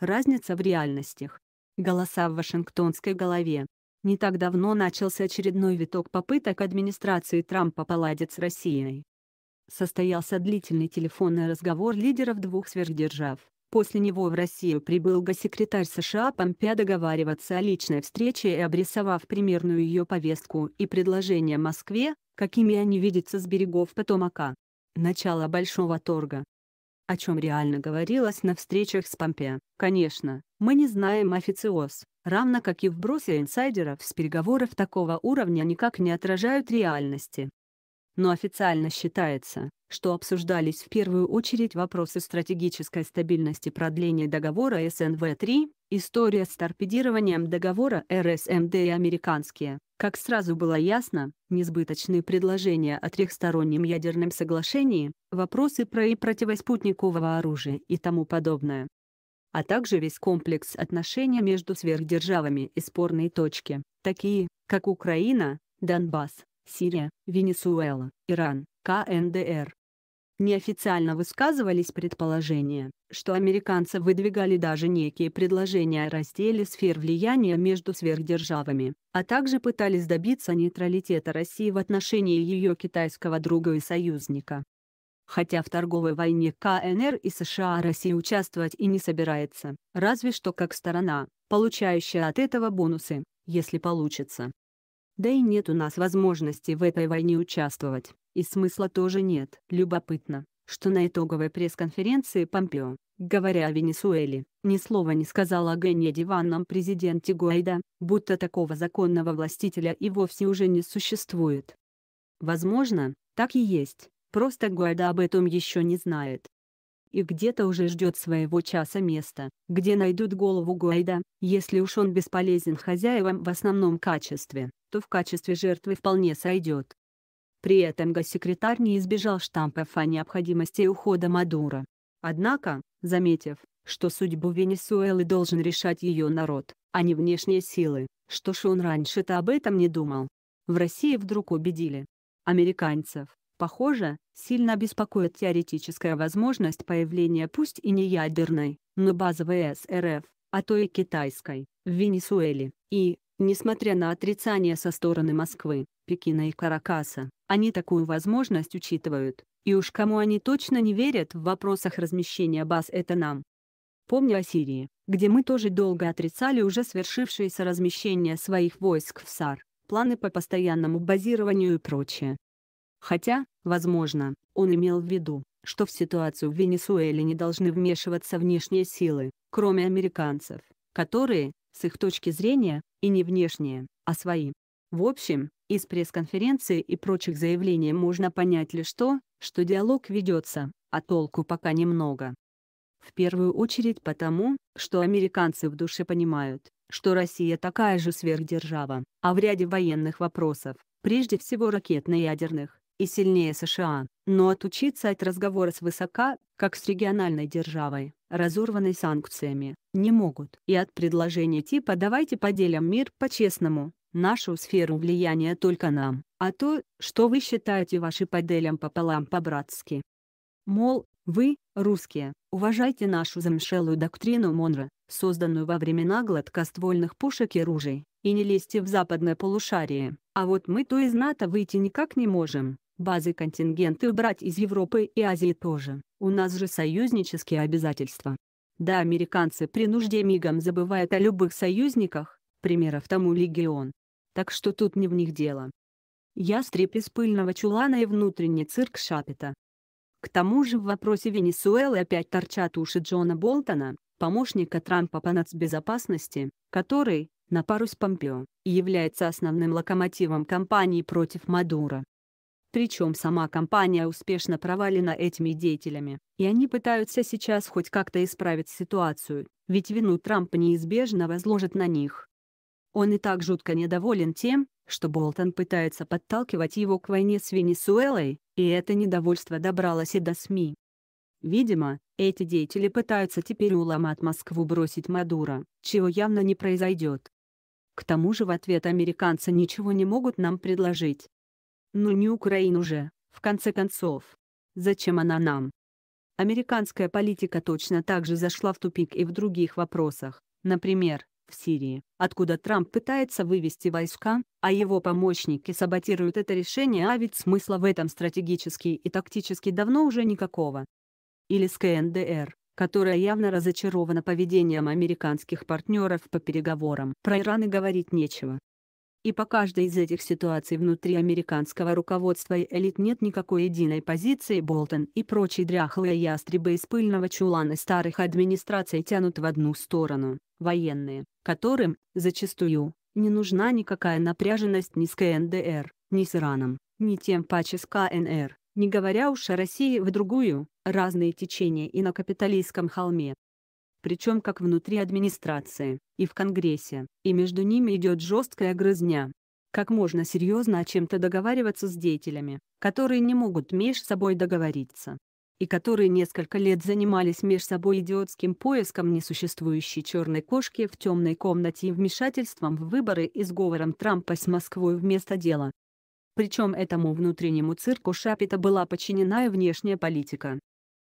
Разница в реальностях. Голоса в Вашингтонской голове. Не так давно начался очередной виток попыток администрации Трампа поладить с Россией. Состоялся длительный телефонный разговор лидеров двух сверхдержав. После него в Россию прибыл госсекретарь США Помпео договариваться о личной встрече и обрисовав примерную ее повестку и предложение Москве, какими они видятся с берегов Потомака. Начало Большого торга о чем реально говорилось на встречах с Помпе. Конечно, мы не знаем официоз, равно как и вбросы инсайдеров с переговоров такого уровня никак не отражают реальности. Но официально считается, что обсуждались в первую очередь вопросы стратегической стабильности продления договора СНВ-3, история с торпедированием договора РСМД и американские, как сразу было ясно, несбыточные предложения о трехстороннем ядерном соглашении, вопросы про и противоспутникового оружия и тому подобное а также весь комплекс отношений между сверхдержавами и спорные точки, такие, как Украина, Донбасс, Сирия, Венесуэла, Иран, КНДР. Неофициально высказывались предположения, что американцы выдвигали даже некие предложения о разделе сфер влияния между сверхдержавами, а также пытались добиться нейтралитета России в отношении ее китайского друга и союзника. Хотя в торговой войне КНР и США Россия участвовать и не собирается, разве что как сторона, получающая от этого бонусы, если получится. Да и нет у нас возможности в этой войне участвовать, и смысла тоже нет. Любопытно, что на итоговой пресс-конференции Помпео, говоря о Венесуэле, ни слова не сказал о Гене диванном президенте Гуайда, будто такого законного властителя и вовсе уже не существует. Возможно, так и есть, просто Гуайда об этом еще не знает и где-то уже ждет своего часа места, где найдут голову Гуайда, если уж он бесполезен хозяевам в основном качестве, то в качестве жертвы вполне сойдет. При этом госсекретарь не избежал штампов о необходимости ухода Мадура. Однако, заметив, что судьбу Венесуэлы должен решать ее народ, а не внешние силы, что ж он раньше-то об этом не думал. В России вдруг убедили американцев, Похоже, сильно беспокоит теоретическая возможность появления пусть и не ядерной, но базовой СРФ, а то и китайской, в Венесуэле, и, несмотря на отрицание со стороны Москвы, Пекина и Каракаса, они такую возможность учитывают, и уж кому они точно не верят в вопросах размещения баз это нам. Помню о Сирии, где мы тоже долго отрицали уже свершившееся размещение своих войск в САР, планы по постоянному базированию и прочее. Хотя, возможно, он имел в виду, что в ситуацию в Венесуэле не должны вмешиваться внешние силы, кроме американцев, которые, с их точки зрения, и не внешние, а свои. В общем, из пресс-конференции и прочих заявлений можно понять лишь то, что диалог ведется, а толку пока немного. В первую очередь потому, что американцы в душе понимают, что Россия такая же сверхдержава, а в ряде военных вопросов, прежде всего ракетно-ядерных, и сильнее США, но отучиться от разговора с высока, как с региональной державой, разорванной санкциями, не могут. И от предложения типа «давайте поделим мир по-честному», нашу сферу влияния только нам, а то, что вы считаете ваши поделям пополам по-братски. Мол, вы, русские, уважайте нашу замшелую доктрину Монро, созданную во времена гладкоствольных пушек и ружей, и не лезьте в западное полушарие, а вот мы то из НАТО выйти никак не можем базы контингенты брать из Европы и Азии тоже, у нас же союзнические обязательства. Да американцы при нужде мигом забывают о любых союзниках, примеров тому легион. Так что тут не в них дело. Ястреб из пыльного чулана и внутренний цирк шапита. К тому же в вопросе Венесуэлы опять торчат уши Джона Болтона, помощника Трампа по нацбезопасности, который, на пару с Помпео, является основным локомотивом кампании против Мадура. Причем сама компания успешно провалена этими деятелями, и они пытаются сейчас хоть как-то исправить ситуацию, ведь вину Трамп неизбежно возложит на них. Он и так жутко недоволен тем, что Болтон пытается подталкивать его к войне с Венесуэлой, и это недовольство добралось и до СМИ. Видимо, эти деятели пытаются теперь уломать Москву бросить Мадура, чего явно не произойдет. К тому же в ответ американцы ничего не могут нам предложить, ну не Украину же, в конце концов. Зачем она нам? Американская политика точно так же зашла в тупик и в других вопросах, например, в Сирии, откуда Трамп пытается вывести войска, а его помощники саботируют это решение, а ведь смысла в этом стратегически и тактически давно уже никакого. Или с КНДР, которая явно разочарована поведением американских партнеров по переговорам. Про Иран и говорить нечего. И по каждой из этих ситуаций внутри американского руководства и элит нет никакой единой позиции Болтон и прочие дряхлые ястребы из пыльного чулана старых администраций тянут в одну сторону, военные, которым, зачастую, не нужна никакая напряженность ни с КНДР, ни с Ираном, ни тем паче с КНР, не говоря уж о России в другую, разные течения и на капиталистском холме, причем как внутри администрации, и в Конгрессе, и между ними идет жесткая грызня. Как можно серьезно о чем-то договариваться с деятелями, которые не могут меж собой договориться? и которые несколько лет занимались меж собой идиотским поиском несуществующей черной кошки в темной комнате и вмешательством в выборы и сговором Трампа с Москвой вместо дела. Причем этому внутреннему цирку Шапита была подчинена и внешняя политика.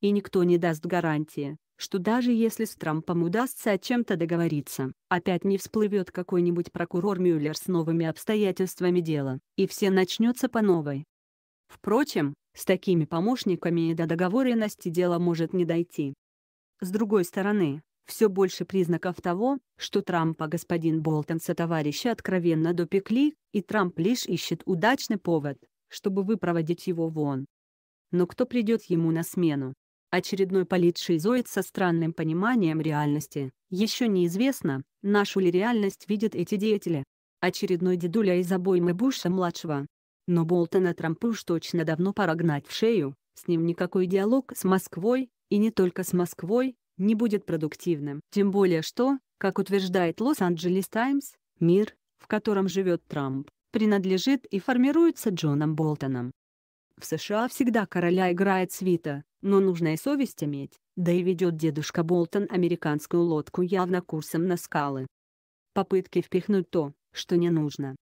И никто не даст гарантии, что даже если с Трампом удастся о чем-то договориться, опять не всплывет какой-нибудь прокурор Мюллер с новыми обстоятельствами дела, и все начнется по новой. Впрочем, с такими помощниками и до договоренности дела может не дойти. С другой стороны, все больше признаков того, что Трампа господин Болтон со товарища откровенно допекли, и Трамп лишь ищет удачный повод, чтобы выпроводить его вон. Но кто придет ему на смену? очередной политшизоид со странным пониманием реальности. Еще неизвестно, нашу ли реальность видят эти деятели. Очередной дедуля из обоймы Буша-младшего. Но Болтона Трампу уж точно давно пора гнать в шею, с ним никакой диалог с Москвой, и не только с Москвой, не будет продуктивным. Тем более что, как утверждает Лос-Анджелес Таймс, мир, в котором живет Трамп, принадлежит и формируется Джоном Болтоном. В США всегда короля играет свита, но нужная совесть иметь, да и ведет дедушка Болтон американскую лодку явно курсом на скалы. Попытки впихнуть то, что не нужно.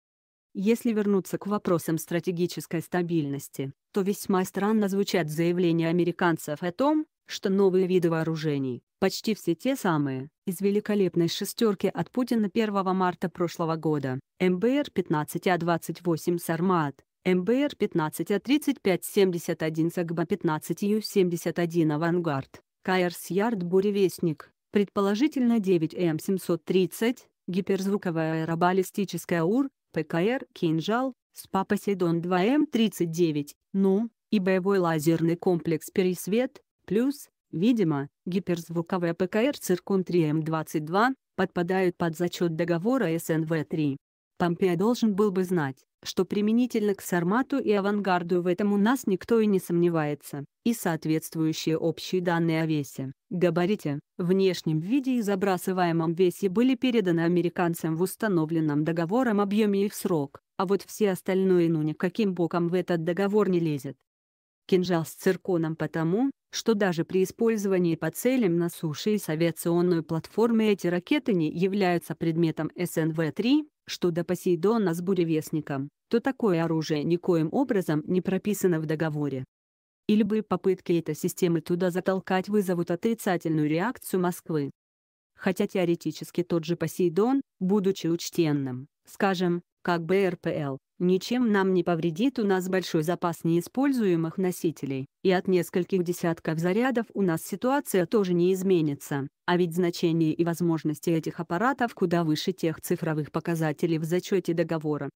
Если вернуться к вопросам стратегической стабильности, то весьма странно звучат заявления американцев о том, что новые виды вооружений, почти все те самые, из великолепной шестерки от Путина 1 марта прошлого года, МБР-15А28 а «Сармат», МБР 15А3571 СГБ 15Ю71 «Авангард», Кайерс Ярд «Буревестник», предположительно 9М730, гиперзвуковая аэробаллистическая УР, ПКР «Кинжал», СПА «Посейдон 2М39», «Ну», и боевой лазерный комплекс «Пересвет», плюс, видимо, гиперзвуковая ПКР «Циркон 3М22», подпадают под зачет договора СНВ-3. Помпея должен был бы знать, что применительно к сармату и авангарду в этом у нас никто и не сомневается, и соответствующие общие данные о весе, габарите, внешнем виде и забрасываемом весе были переданы американцам в установленном договором объеме и в срок, а вот все остальное ну никаким боком в этот договор не лезет. Кинжал с цирконом потому, что даже при использовании по целям на суше и с авиационной платформы эти ракеты не являются предметом СНВ-3, что до Посейдона с буревестником, то такое оружие никоим образом не прописано в договоре. И любые попытки этой системы туда затолкать вызовут отрицательную реакцию Москвы. Хотя теоретически тот же Посейдон, будучи учтенным, скажем, как БРПЛ, ничем нам не повредит у нас большой запас неиспользуемых носителей, и от нескольких десятков зарядов у нас ситуация тоже не изменится, а ведь значение и возможности этих аппаратов куда выше тех цифровых показателей в зачете договора.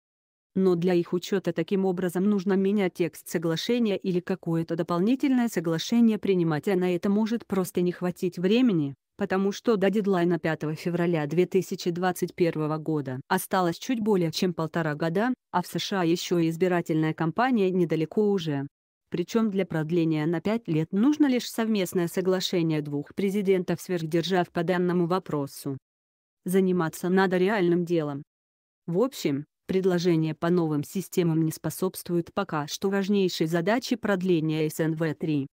Но для их учета таким образом нужно менять текст соглашения или какое-то дополнительное соглашение принимать а на это может просто не хватить времени, потому что до дедлайна 5 февраля 2021 года осталось чуть более чем полтора года, а в США еще и избирательная кампания недалеко уже. Причем для продления на пять лет нужно лишь совместное соглашение двух президентов сверхдержав по данному вопросу. Заниматься надо реальным делом. В общем, предложения по новым системам не способствуют пока что важнейшей задаче продления СНВ-3.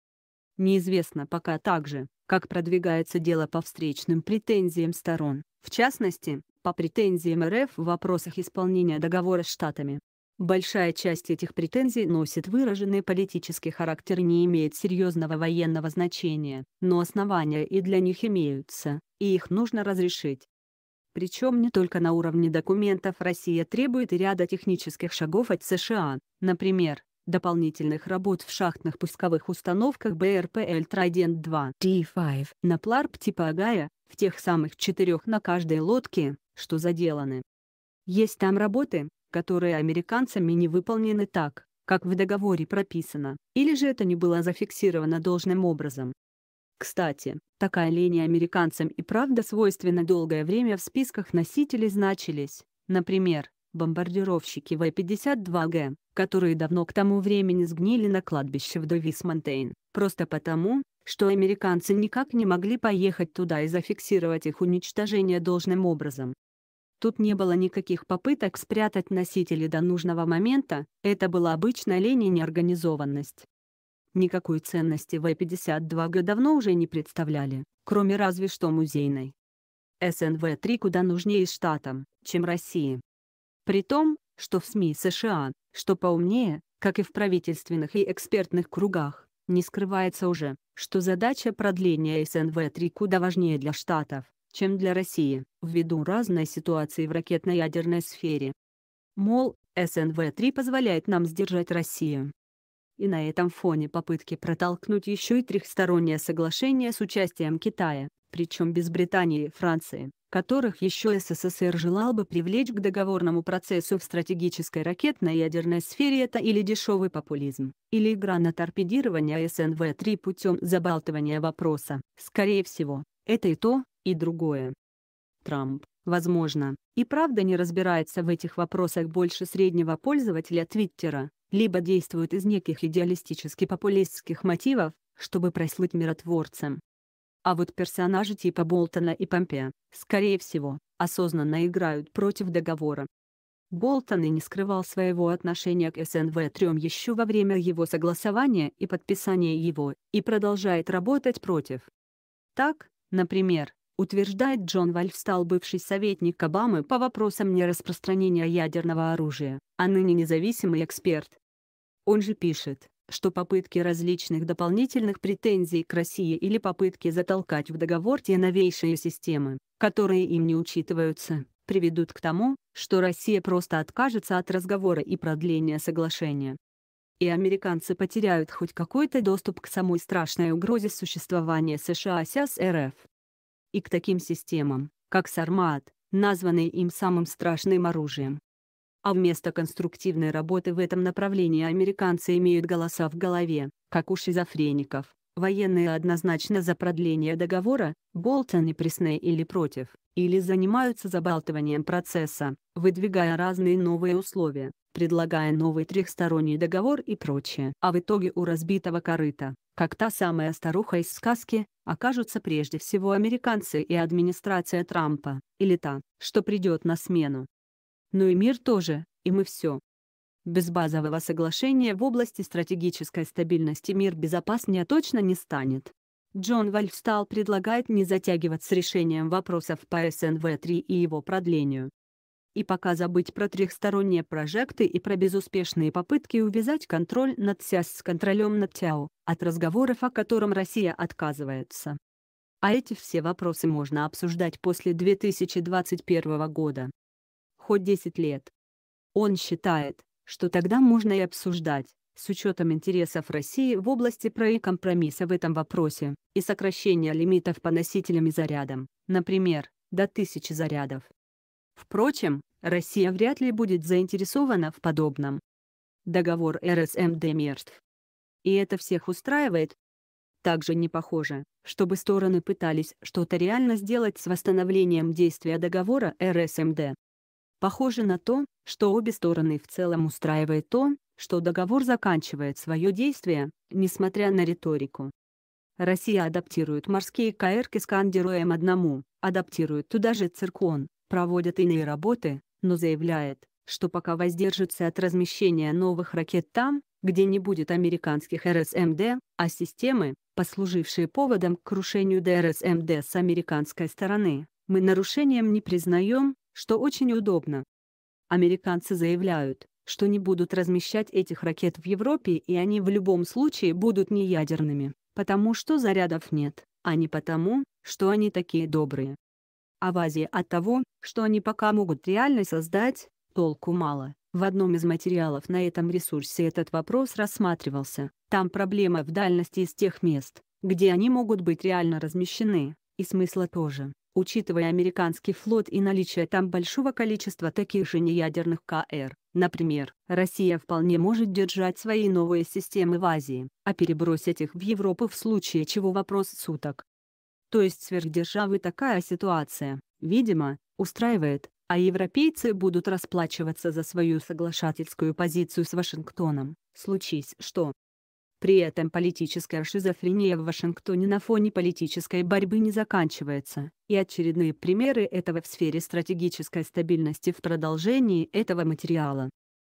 Неизвестно пока также, как продвигается дело по встречным претензиям сторон, в частности, по претензиям РФ в вопросах исполнения договора с Штатами. Большая часть этих претензий носит выраженный политический характер и не имеет серьезного военного значения, но основания и для них имеются, и их нужно разрешить. Причем не только на уровне документов Россия требует и ряда технических шагов от США, например, дополнительных работ в шахтных пусковых установках БРПЛ Trident-2 D5 на пларп типа Агая, в тех самых четырех на каждой лодке, что заделаны. Есть там работы, которые американцами не выполнены так, как в договоре прописано, или же это не было зафиксировано должным образом. Кстати, такая линия американцам и правда свойственна долгое время в списках носителей значились, например, бомбардировщики В-52Г, которые давно к тому времени сгнили на кладбище в Довисмонтейн, просто потому, что американцы никак не могли поехать туда и зафиксировать их уничтожение должным образом. Тут не было никаких попыток спрятать носители до нужного момента, это была обычная лень и неорганизованность. Никакой ценности В-52Г давно уже не представляли, кроме разве что музейной. СНВ-3 куда нужнее штатам, чем России. При том, что в СМИ США, что поумнее, как и в правительственных и экспертных кругах, не скрывается уже, что задача продления СНВ-3 куда важнее для Штатов, чем для России, ввиду разной ситуации в ракетно-ядерной сфере. Мол, СНВ-3 позволяет нам сдержать Россию. И на этом фоне попытки протолкнуть еще и трехстороннее соглашение с участием Китая, причем без Британии и Франции, которых еще СССР желал бы привлечь к договорному процессу в стратегической ракетно-ядерной сфере это или дешевый популизм, или игра на торпедирование СНВ-3 путем забалтывания вопроса. Скорее всего, это и то, и другое. Трамп, возможно, и правда не разбирается в этих вопросах больше среднего пользователя Твиттера, либо действует из неких идеалистически-популистских мотивов, чтобы прослыть миротворцем, а вот персонажи типа Болтона и Помпея, скорее всего, осознанно играют против договора. Болтон и не скрывал своего отношения к СНВ-3 еще во время его согласования и подписания его, и продолжает работать против. Так, например, утверждает Джон Вальф стал бывший советник Обамы по вопросам нераспространения ядерного оружия, а ныне независимый эксперт. Он же пишет, что попытки различных дополнительных претензий к России или попытки затолкать в договор те новейшие системы, которые им не учитываются, приведут к тому, что Россия просто откажется от разговора и продления соглашения. И американцы потеряют хоть какой-то доступ к самой страшной угрозе существования США сейчас РФ. И к таким системам, как Сармат, названные им самым страшным оружием, а вместо конструктивной работы в этом направлении американцы имеют голоса в голове, как у шизофреников. Военные однозначно за продление договора, Болтон и Пресней или против, или занимаются забалтыванием процесса, выдвигая разные новые условия, предлагая новый трехсторонний договор и прочее. А в итоге у разбитого корыта, как та самая старуха из сказки, окажутся прежде всего американцы и администрация Трампа, или та, что придет на смену но и мир тоже, и мы все. Без базового соглашения в области стратегической стабильности мир безопаснее точно не станет. Джон Вальфстал предлагает не затягивать с решением вопросов по СНВ-3 и его продлению. И пока забыть про трехсторонние прожекты и про безуспешные попытки увязать контроль над СЯС с контролем над ТЯО, от разговоров о котором Россия отказывается. А эти все вопросы можно обсуждать после 2021 года хоть 10 лет. Он считает, что тогда можно и обсуждать, с учетом интересов России в области про в этом вопросе, и сокращения лимитов по носителям и зарядам, например, до 1000 зарядов. Впрочем, Россия вряд ли будет заинтересована в подобном. Договор РСМД мертв. И это всех устраивает? Также не похоже, чтобы стороны пытались что-то реально сделать с восстановлением действия договора РСМД. Похоже на то, что обе стороны в целом устраивает то, что договор заканчивает свое действие, несмотря на риторику. Россия адаптирует морские каэрки скандируем одному, адаптирует туда же циркон, проводят иные работы, но заявляет, что пока воздержится от размещения новых ракет там, где не будет американских РСМД, эм а системы, послужившие поводом к крушению ДРСМД эм с американской стороны, мы нарушением не признаем, что очень удобно. Американцы заявляют, что не будут размещать этих ракет в Европе и они в любом случае будут неядерными, потому что зарядов нет, а не потому, что они такие добрые. А в Азии от того, что они пока могут реально создать, толку мало. В одном из материалов на этом ресурсе этот вопрос рассматривался. Там проблема в дальности из тех мест, где они могут быть реально размещены, и смысла тоже. Учитывая американский флот и наличие там большого количества таких же неядерных КР, например, Россия вполне может держать свои новые системы в Азии, а перебросить их в Европу в случае чего вопрос суток. То есть сверхдержавы такая ситуация, видимо, устраивает, а европейцы будут расплачиваться за свою соглашательскую позицию с Вашингтоном, случись что. При этом политическая шизофрения в Вашингтоне на фоне политической борьбы не заканчивается, и очередные примеры этого в сфере стратегической стабильности в продолжении этого материала.